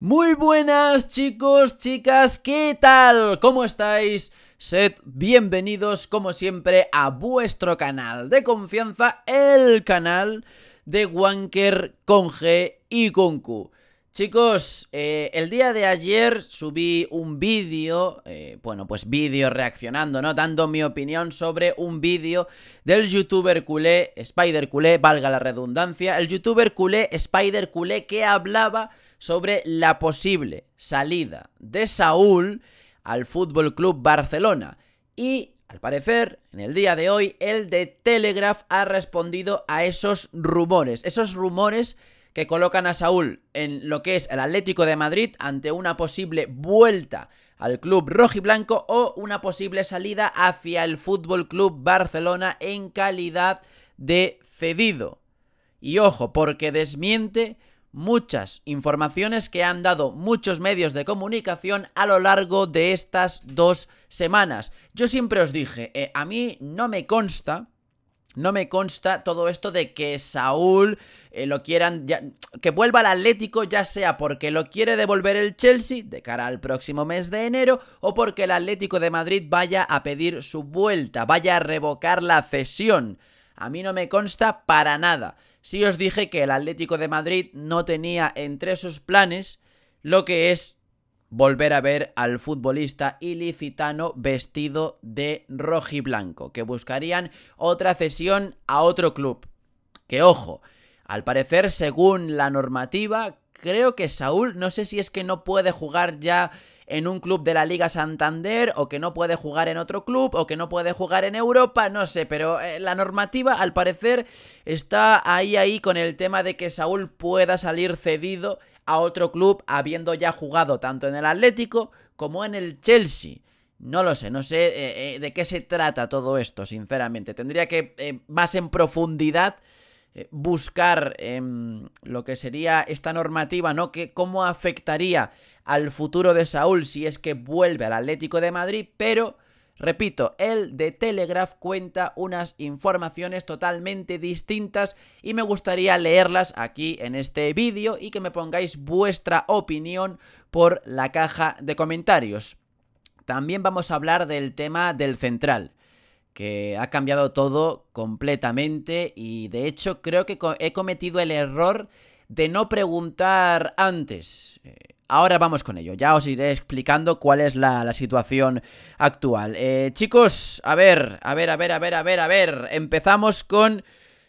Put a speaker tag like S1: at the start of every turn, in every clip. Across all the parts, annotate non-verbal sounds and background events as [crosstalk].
S1: Muy buenas chicos, chicas, ¿qué tal? ¿Cómo estáis? Sed bienvenidos como siempre a vuestro canal de confianza, el canal de Wanker con G y con Q. Chicos, eh, el día de ayer subí un vídeo, eh, bueno, pues vídeo reaccionando, ¿no? Dando mi opinión sobre un vídeo del youtuber culé, Spider culé, valga la redundancia, el youtuber culé, Spider culé, que hablaba sobre la posible salida de Saúl al Fútbol Club Barcelona. Y al parecer, en el día de hoy, el de Telegraph ha respondido a esos rumores. Esos rumores que colocan a Saúl en lo que es el Atlético de Madrid ante una posible vuelta al club rojiblanco o una posible salida hacia el Fútbol Club Barcelona en calidad de cedido. Y ojo, porque desmiente muchas informaciones que han dado muchos medios de comunicación a lo largo de estas dos semanas. Yo siempre os dije, eh, a mí no me consta, no me consta todo esto de que Saúl eh, lo quieran, que vuelva al Atlético ya sea porque lo quiere devolver el Chelsea de cara al próximo mes de enero o porque el Atlético de Madrid vaya a pedir su vuelta, vaya a revocar la cesión. A mí no me consta para nada. Si os dije que el Atlético de Madrid no tenía entre sus planes lo que es volver a ver al futbolista ilicitano vestido de rojiblanco, que buscarían otra cesión a otro club. Que ojo, al parecer, según la normativa, creo que Saúl, no sé si es que no puede jugar ya en un club de la Liga Santander o que no puede jugar en otro club o que no puede jugar en Europa, no sé, pero eh, la normativa al parecer está ahí ahí con el tema de que Saúl pueda salir cedido a otro club habiendo ya jugado tanto en el Atlético como en el Chelsea. No lo sé, no sé eh, eh, de qué se trata todo esto, sinceramente. Tendría que más en profundidad eh, buscar em, lo que sería esta normativa, ¿no? Que cómo afectaría al futuro de Saúl si es que vuelve al Atlético de Madrid, pero Repito, el de Telegraph cuenta unas informaciones totalmente distintas y me gustaría leerlas aquí en este vídeo y que me pongáis vuestra opinión por la caja de comentarios. También vamos a hablar del tema del central que ha cambiado todo completamente y de hecho creo que he cometido el error de no preguntar antes. Eh, ahora vamos con ello, ya os iré explicando cuál es la, situación actual. Eh, chicos, a ver, a ver, a ver, a ver, a ver, a ver, empezamos con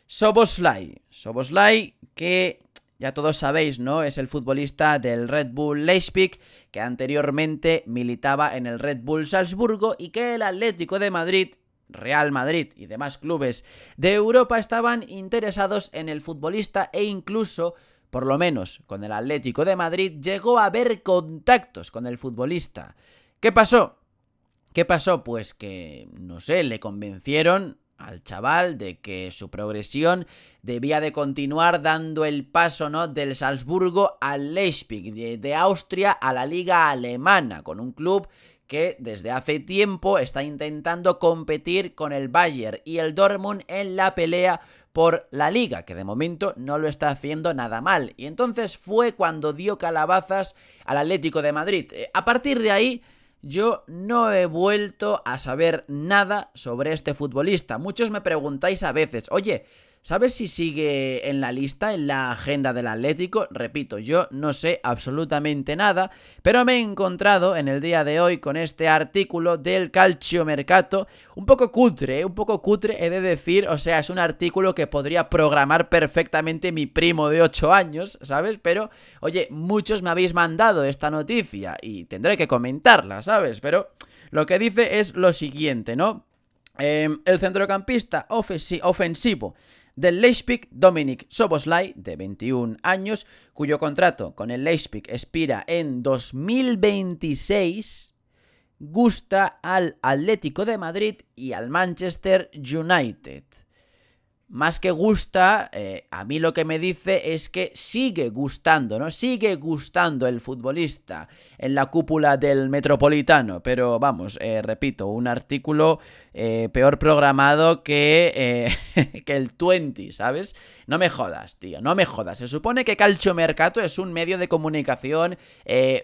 S1: Soboslai. Soboslai que ya todos sabéis, ¿no? Es el futbolista del Red Bull Leipzig, que anteriormente militaba en el Red Bull Salzburgo y que el Atlético de Madrid Real Madrid y demás clubes de Europa estaban interesados en el futbolista e incluso por lo menos con el Atlético de Madrid, llegó a haber contactos con el futbolista. ¿Qué pasó? ¿Qué pasó? Pues que, no sé, le convencieron al chaval de que su progresión debía de continuar dando el paso ¿no? del Salzburgo al Leipzig, de, de Austria a la liga alemana, con un club que desde hace tiempo está intentando competir con el Bayern y el Dortmund en la pelea por la liga, que de momento no lo está haciendo nada mal. Y entonces fue cuando dio calabazas al Atlético de Madrid. Eh, a partir de ahí... Yo no he vuelto a saber nada sobre este futbolista. Muchos me preguntáis a veces, oye, ¿Sabes si sigue en la lista, en la agenda del Atlético? Repito, yo no sé absolutamente nada, pero me he encontrado en el día de hoy con este artículo del Calcio Mercato. un poco cutre, ¿eh? un poco cutre he de decir, o sea, es un artículo que podría programar perfectamente mi primo de 8 años, ¿sabes? Pero, oye, muchos me habéis mandado esta noticia y tendré que comentarla, ¿sabes? Pero lo que dice es lo siguiente, ¿no? Em, el centrocampista ofensivo del Leipzig, Dominic Soboslai, de 21 años, cuyo contrato con el Leipzig expira en 2026, gusta al Atlético de Madrid y al Manchester United. Más que gusta, eh, a mí lo que me dice es que sigue gustando, ¿no? Sigue gustando el futbolista en la cúpula del Metropolitano. Pero vamos, eh, repito, un artículo eh, peor programado que, [laughs] que el 20, ¿sabes? No me jodas, tío, no me jodas. Se supone que Calcio Mercato es un medio de comunicación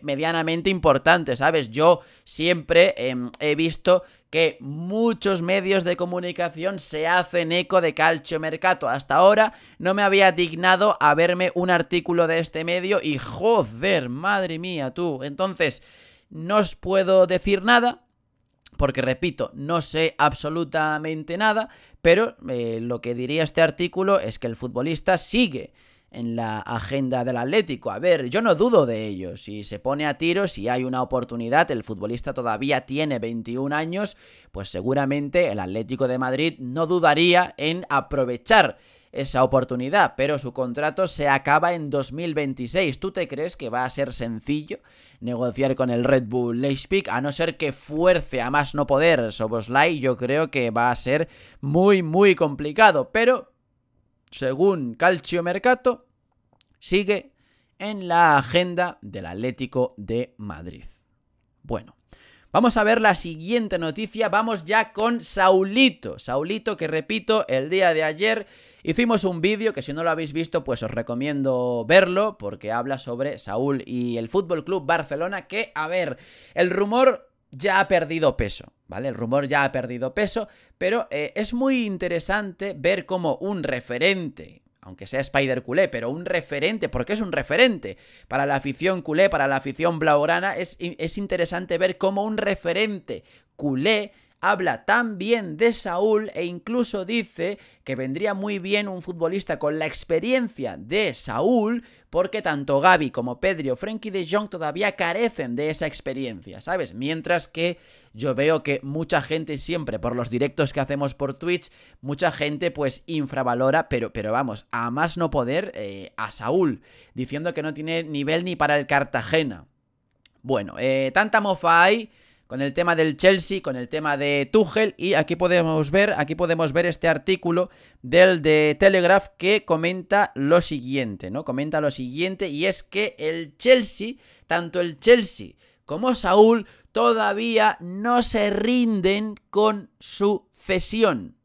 S1: medianamente importante, ¿sabes? Yo siempre em, he visto que muchos medios de comunicación se hacen eco de Calcio Mercato. Hasta ahora no me había dignado a verme un artículo de este medio y joder, madre mía, tú. Entonces, no os puedo decir nada, porque repito, no sé absolutamente nada, pero eh, lo que diría este artículo es que el futbolista sigue en la agenda del Atlético. A ver, yo no dudo de ello. Si se pone a tiro, si hay una oportunidad, el futbolista todavía tiene 21 años, pues seguramente el Atlético de Madrid no dudaría en aprovechar esa oportunidad, pero su contrato se acaba en 2026. ¿Tú te crees que va a ser sencillo negociar con el Red Bull Leipzig? A no ser que fuerce a más no poder Soboslai, yo creo que va a ser muy, muy complicado, pero... Según Calcio Mercato, sigue en la agenda del Atlético de Madrid. Bueno, Vamos a ver la siguiente noticia, vamos ya con Saulito. Saulito que repito, el día de ayer hicimos un vídeo que si no lo habéis visto pues os recomiendo verlo porque habla sobre Saúl y el Fútbol Club Barcelona que, a ver, el rumor ya ha perdido peso, ¿vale? El rumor ya ha perdido peso, pero eh, es muy interesante ver cómo un referente aunque sea Spider culé, pero un referente, porque es un referente para la afición culé, para la afición blaugrana, es, es interesante ver cómo un referente culé habla tan bien de Saúl e incluso dice que vendría muy bien un futbolista con la experiencia de Saúl, porque tanto Gaby como Pedro, o Frenkie de Jong todavía carecen de esa experiencia, ¿sabes? Mientras que yo veo que mucha gente siempre, por los directos que hacemos por Twitch, mucha gente pues infravalora, pero, pero vamos, a más no poder eh, a Saúl, diciendo que no tiene nivel ni para el Cartagena. Bueno, eh, tanta mofa hay con el tema del Chelsea, con el tema de Tuchel y aquí podemos ver, aquí podemos ver este artículo del de Telegraph que comenta lo siguiente, ¿no? Comenta lo siguiente y es que el Chelsea, tanto el Chelsea como Saúl todavía no se rinden con su cesión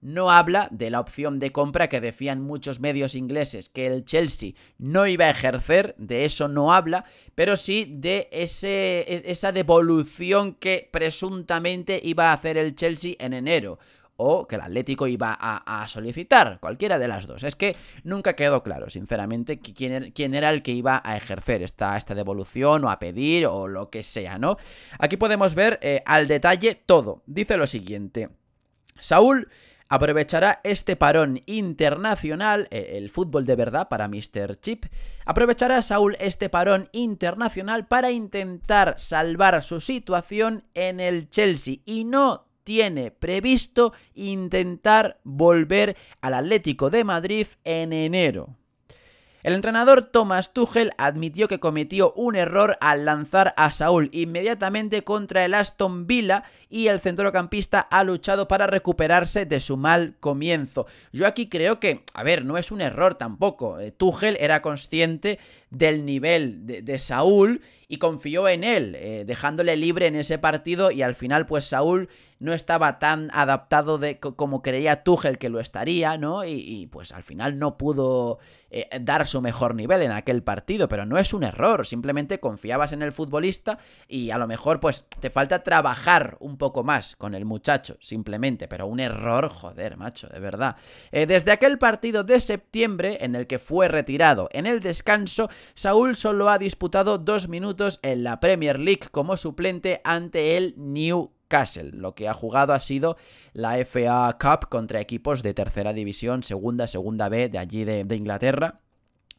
S1: no habla de la opción de compra que decían muchos medios ingleses que el Chelsea no iba a ejercer, de eso no habla, pero sí de ese, e, esa devolución que presuntamente iba a hacer el Chelsea en enero o que el Atlético iba a, solicitar, cualquiera de las dos. Es que nunca quedó claro, sinceramente, er, quién, era el que iba a ejercer esta, esta, devolución o a pedir o lo que sea, ¿no? Aquí podemos ver eh, al detalle todo. Dice lo siguiente. Saúl aprovechará este parón internacional, eh, el fútbol de verdad para Mr. Chip, aprovechará Saúl este parón internacional para intentar salvar su situación en el Chelsea y no tiene previsto intentar volver al Atlético de Madrid en enero. El entrenador Thomas Tuchel admitió que cometió un error al lanzar a Saúl inmediatamente contra el Aston Villa y el centrocampista ha luchado para recuperarse de su mal comienzo. Yo aquí creo que, a ver, no es un error tampoco. Eh, Tuchel era consciente del nivel de, Saúl y confió en él, eh, dejándole libre en ese partido y al final pues Saúl no estaba tan adaptado de, como creía Tuchel que lo estaría, ¿no? Y, pues al final no pudo eh, dar su mejor nivel en aquel partido, pero no es un error, simplemente confiabas en el futbolista y a lo mejor pues te falta trabajar un poco más con el muchacho, simplemente, pero un error, joder, macho, de verdad. Eh, desde aquel partido de septiembre en el que fue retirado en el descanso, Saúl solo ha disputado dos minutos en la Premier League como suplente ante el New Castle. Lo que ha jugado ha sido la FA Cup contra equipos de tercera división, segunda, segunda B de allí de, Inglaterra.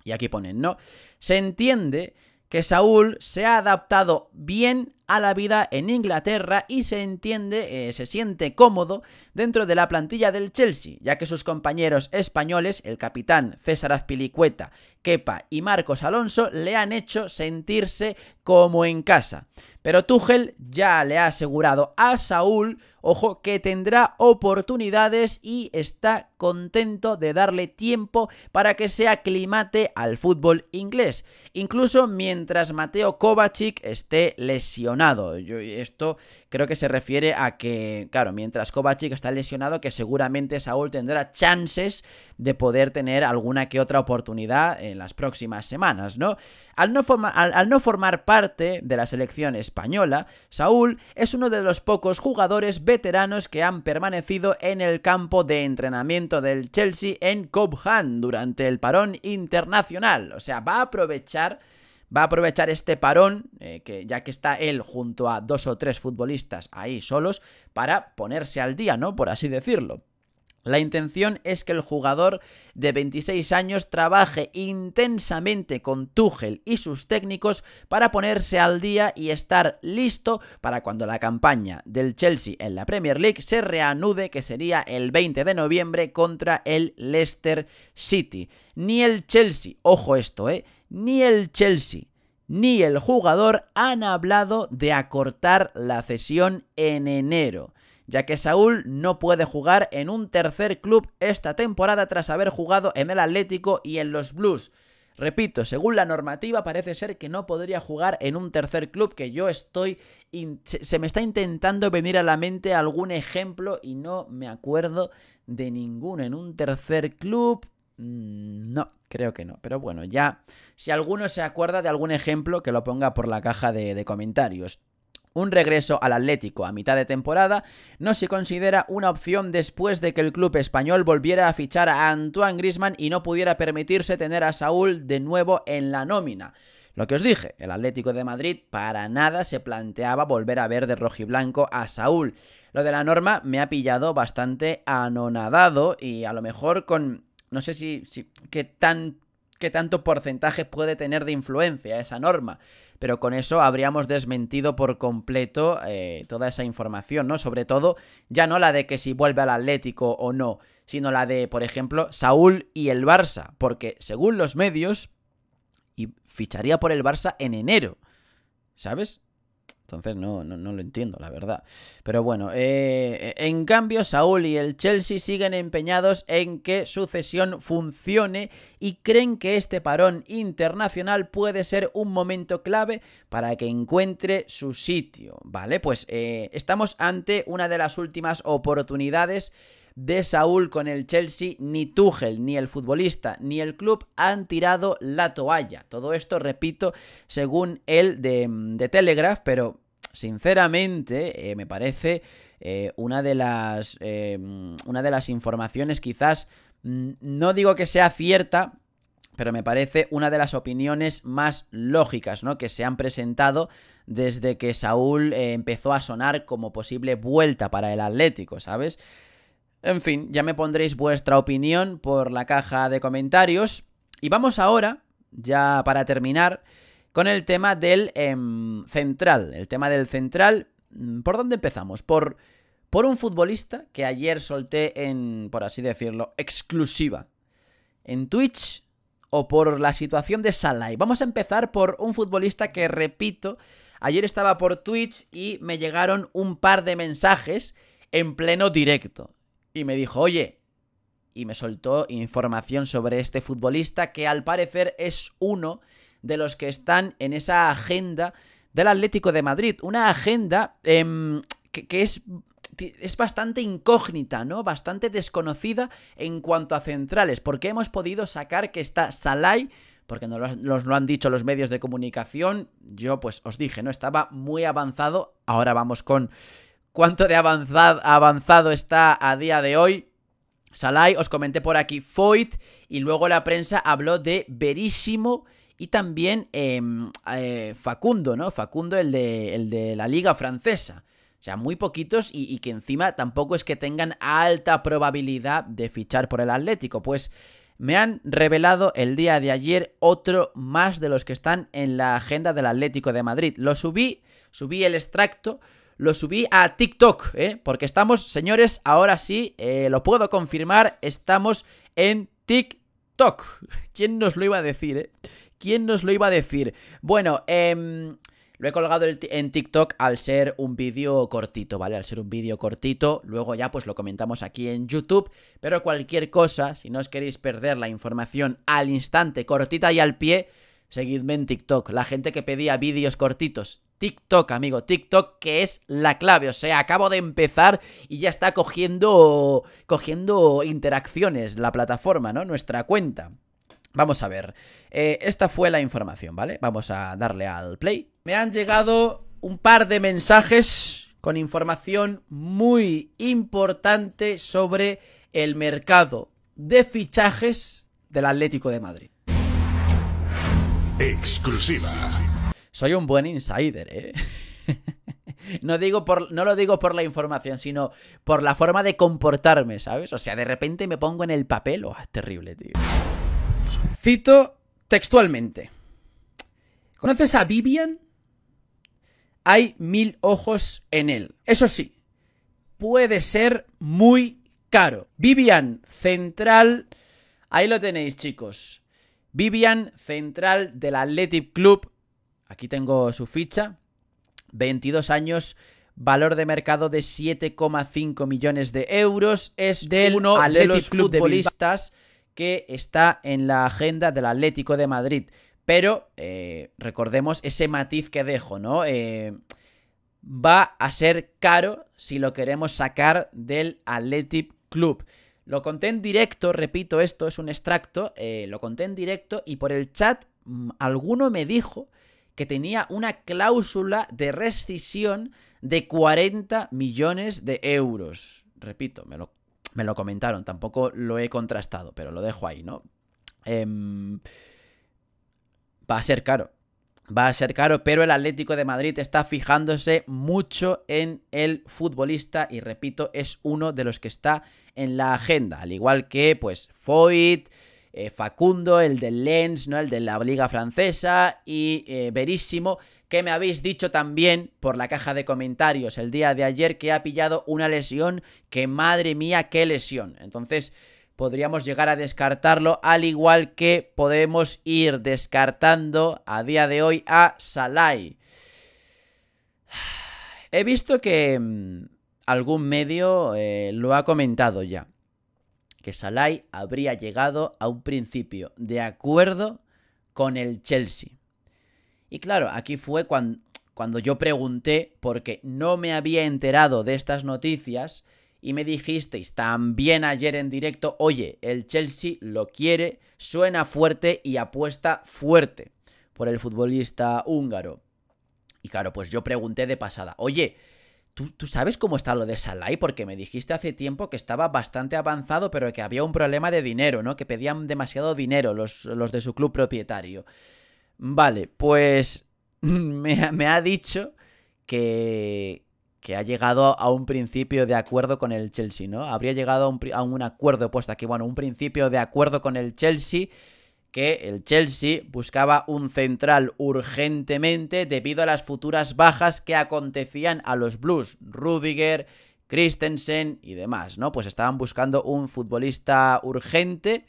S1: Y aquí ponen, ¿no? Se entiende que Saúl se ha adaptado bien a la vida en Inglaterra y se entiende, eh, se siente cómodo dentro de la plantilla del Chelsea, ya que sus compañeros españoles, el capitán César Azpilicueta, Kepa y Marcos Alonso, le han hecho sentirse como en casa. Pero Tuchel ya le ha asegurado a Saúl, ojo, que tendrá oportunidades y está contento de darle tiempo para que se aclimate al fútbol inglés, incluso mientras Mateo Kovacic esté lesionado. esto creo que se refiere a que, claro, mientras Kovacic está lesionado, que seguramente Saúl tendrá chances de poder tener alguna que otra oportunidad en las próximas semanas, ¿no? Al no, al, no formar parte de la selección española, Saúl es uno de los pocos jugadores veteranos que han permanecido en el campo de entrenamiento del Chelsea en Cobham durante el parón internacional. O sea, va a aprovechar va a aprovechar este parón, eh, que ya que está él junto a dos o tres futbolistas ahí solos, para ponerse al día, ¿no? Por así decirlo. La intención es que el jugador de 26 años trabaje intensamente con Tuchel y sus técnicos para ponerse al día y estar listo para cuando la campaña del Chelsea en la Premier League se reanude, que sería el 20 de noviembre contra el Leicester City. Ni el Chelsea, ojo esto, eh, ni el Chelsea ni el jugador han hablado de acortar la cesión en enero, ya que Saúl no puede jugar en un tercer club esta temporada tras haber jugado en el Atlético y en los Blues. Repito, según la normativa parece ser que no podría jugar en un tercer club que yo estoy... Se me está intentando venir a la mente algún ejemplo y no me acuerdo de ninguno. En un tercer club, Mm, no, creo que no. Pero bueno, ya, si alguno se acuerda de algún ejemplo, que lo ponga por la caja de, comentarios. Un regreso al Atlético a mitad de temporada no se considera una opción después de que el club español volviera a fichar a Antoine Grisman y no pudiera permitirse tener a Saúl de nuevo en la nómina. Lo que os dije, el Atlético de Madrid para nada se planteaba volver a ver de rojiblanco a Saúl. Lo de la norma me ha pillado bastante anonadado y a lo mejor con no sé si, qué, tan, qué tanto porcentaje puede tener de influencia esa norma, pero con eso habríamos desmentido por completo eh, toda esa información, ¿no? Sobre todo, ya no la de que si vuelve al Atlético o no, sino la de, por ejemplo, Saúl y el Barça, porque según los medios, y ficharía por el Barça en enero, ¿sabes? Entonces no, no, lo entiendo, la verdad. Pero bueno, eh, eh, en cambio, Saúl y el Chelsea siguen empeñados en que su cesión funcione y creen que este parón internacional puede ser un momento clave para que encuentre su sitio, ¿vale? Pues eh, estamos ante una de las últimas oportunidades de Saúl con el Chelsea, ni Tuchel, ni el futbolista, ni el club han tirado la toalla. Todo esto, repito, según él mm, de, Telegraph, pero sinceramente eh, me parece eh, una, de las, eh, mm, una de las informaciones quizás, mm, no digo que sea cierta, pero me parece una de las opiniones más lógicas, ¿no? Que se han presentado desde que Saúl empezó a sonar como posible vuelta para el Atlético, ¿sabes? En fin, ya me pondréis vuestra opinión por la caja de comentarios. Y vamos ahora, ya para terminar, con el tema del em, central. El tema del central, mm, ¿por dónde empezamos? Por, por un futbolista que ayer solté en, por así decirlo, exclusiva. En Twitch o por la situación de Salah. Vamos a empezar por un futbolista que, repito, ayer estaba por Twitch y me llegaron un par de mensajes en pleno directo y me dijo, oye, y me soltó información sobre este futbolista que al parecer es uno de los que están en esa agenda del Atlético de Madrid. Una agenda em, que, es es bastante incógnita, ¿no? Bastante desconocida en cuanto a centrales, porque hemos podido sacar que está Salai, porque nos lo, lo, han dicho los medios de comunicación, yo pues os dije, ¿no? Estaba muy avanzado, ahora vamos con cuánto de avanzado, avanzado está a día de hoy. Salai, os comenté por aquí Foyt y luego la prensa habló de Verísimo y también em, eh, Facundo, ¿no? Facundo, el de, el de la liga francesa. O sea, muy poquitos y, que encima tampoco es que tengan alta probabilidad de fichar por el Atlético. Pues me han revelado el día de ayer otro más de los que están en la agenda del Atlético de Madrid. Lo subí, subí el extracto lo subí a TikTok, ¿eh? Porque estamos, señores, ahora sí, eh, lo puedo confirmar, estamos en TikTok. [laughs] ¿Quién nos lo iba a decir, eh? ¿Quién nos lo iba a decir? Bueno, em, Lo he colgado en TikTok al ser un vídeo cortito, ¿vale? Al ser un vídeo cortito, luego ya pues lo comentamos aquí en YouTube, pero cualquier cosa, si no os queréis perder la información al instante, cortita y al pie, seguidme en TikTok. La gente que pedía vídeos cortitos TikTok, amigo, TikTok que es la clave, o sea, acabo de empezar y ya está cogiendo cogiendo interacciones la plataforma, ¿no? Nuestra cuenta. Vamos a ver. Eh, esta fue la información, ¿vale? Vamos a darle al play. Me han llegado un par de mensajes con información muy importante sobre el mercado de fichajes del Atlético de Madrid. Exclusiva. Soy un buen insider, ¿eh? [laughs] No, digo por, no lo digo por la información, sino por la forma de comportarme, ¿sabes? O sea, de repente me pongo en el papel. Oh, es terrible, tío. Cito textualmente. ¿Conoces a Vivian? Hay mil ojos en él. Eso sí, puede ser muy caro. Vivian Central. Ahí lo tenéis, chicos. Vivian Central del Athletic Club Aquí tengo su ficha. 22 años, valor de mercado de 7,5 millones de euros. Es del uno de los Club futbolistas que está en la agenda del Atlético de Madrid. Pero eh, recordemos ese matiz que dejo, ¿no? Eh, va a ser caro si lo queremos sacar del Athletic Club. Lo conté en directo, repito, esto es un extracto, eh, lo conté en directo y por el chat mm, alguno me dijo que tenía una cláusula de rescisión de 40 millones de euros. Repito, me lo, me lo comentaron, tampoco lo he contrastado, pero lo dejo ahí, ¿no? Em, va a ser caro. Va a ser caro, pero el Atlético de Madrid está fijándose mucho en el futbolista y repito, es uno de los que está en la agenda, al igual que pues Foyt, eh, Facundo, el del Lens, ¿no? El de la Liga Francesa y eh, Verísimo, que me habéis dicho también por la caja de comentarios el día de ayer que ha pillado una lesión que madre mía, qué lesión. Entonces podríamos llegar a descartarlo, al igual que podemos ir descartando a día de hoy a Salai. [sighs] He visto que mm, algún medio eh, lo ha comentado ya. Salay habría llegado a un principio de acuerdo con el Chelsea. Y claro, aquí fue cuando, cuando yo pregunté, porque no me había enterado de estas noticias, y me dijisteis también ayer en directo, oye, el Chelsea lo quiere, suena fuerte y apuesta fuerte por el futbolista húngaro. Y claro, pues yo pregunté de pasada, oye, ¿Tú, sabes cómo está lo de Salai? Porque me dijiste hace tiempo que estaba bastante avanzado, pero que había un problema de dinero, ¿no? Que pedían demasiado dinero los, de su club propietario. Vale, pues [laughs] me, ha dicho que, que, ha llegado a un principio de acuerdo con el Chelsea, ¿no? Habría llegado a un, a un acuerdo puesto aquí, bueno, un principio de acuerdo con el Chelsea que el Chelsea buscaba un central urgentemente debido a las futuras bajas que acontecían a los Blues, Rudiger, Christensen y demás, ¿no? Pues estaban buscando un futbolista urgente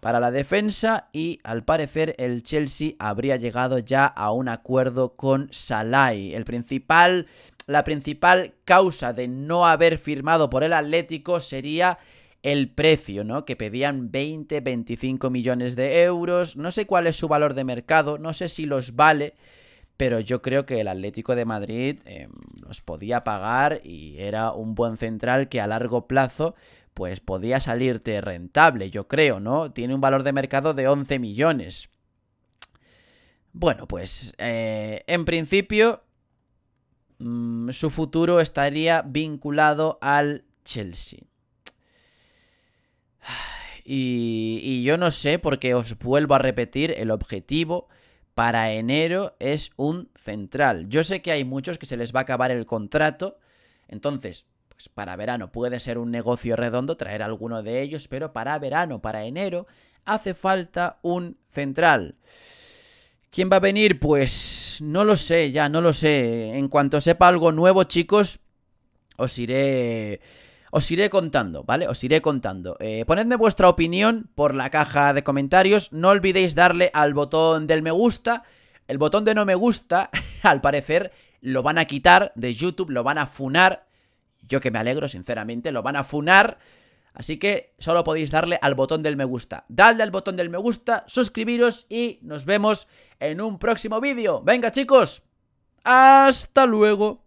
S1: para la defensa y al parecer el Chelsea habría llegado ya a un acuerdo con Salai. El principal, la principal causa de no haber firmado por el Atlético sería el precio, ¿no? Que pedían 20, 25 millones de euros. No sé cuál es su valor de mercado, no sé si los vale, pero yo creo que el Atlético de Madrid em, los podía pagar y era un buen central que a largo plazo pues podía salirte rentable, yo creo, ¿no? Tiene un valor de mercado de 11 millones. Bueno, pues eh, en principio mm, su futuro estaría vinculado al Chelsea. Y, yo no sé, porque os vuelvo a repetir, el objetivo para enero es un central. Yo sé que hay muchos que se les va a acabar el contrato, entonces, pues para verano puede ser un negocio redondo traer alguno de ellos, pero para verano, para enero, hace falta un central. ¿Quién va a venir? Pues no lo sé, ya no lo sé. En cuanto sepa algo nuevo, chicos, os iré os iré contando, ¿vale? Os iré contando. Eh, ponedme vuestra opinión por la caja de comentarios. No olvidéis darle al botón del me gusta. El botón de no me gusta, [laughs] al parecer, lo van a quitar de YouTube, lo van a funar. Yo que me alegro, sinceramente, lo van a funar. Así que solo podéis darle al botón del me gusta. Dadle al botón del me gusta, suscribiros y nos vemos en un próximo vídeo. Venga chicos, hasta luego.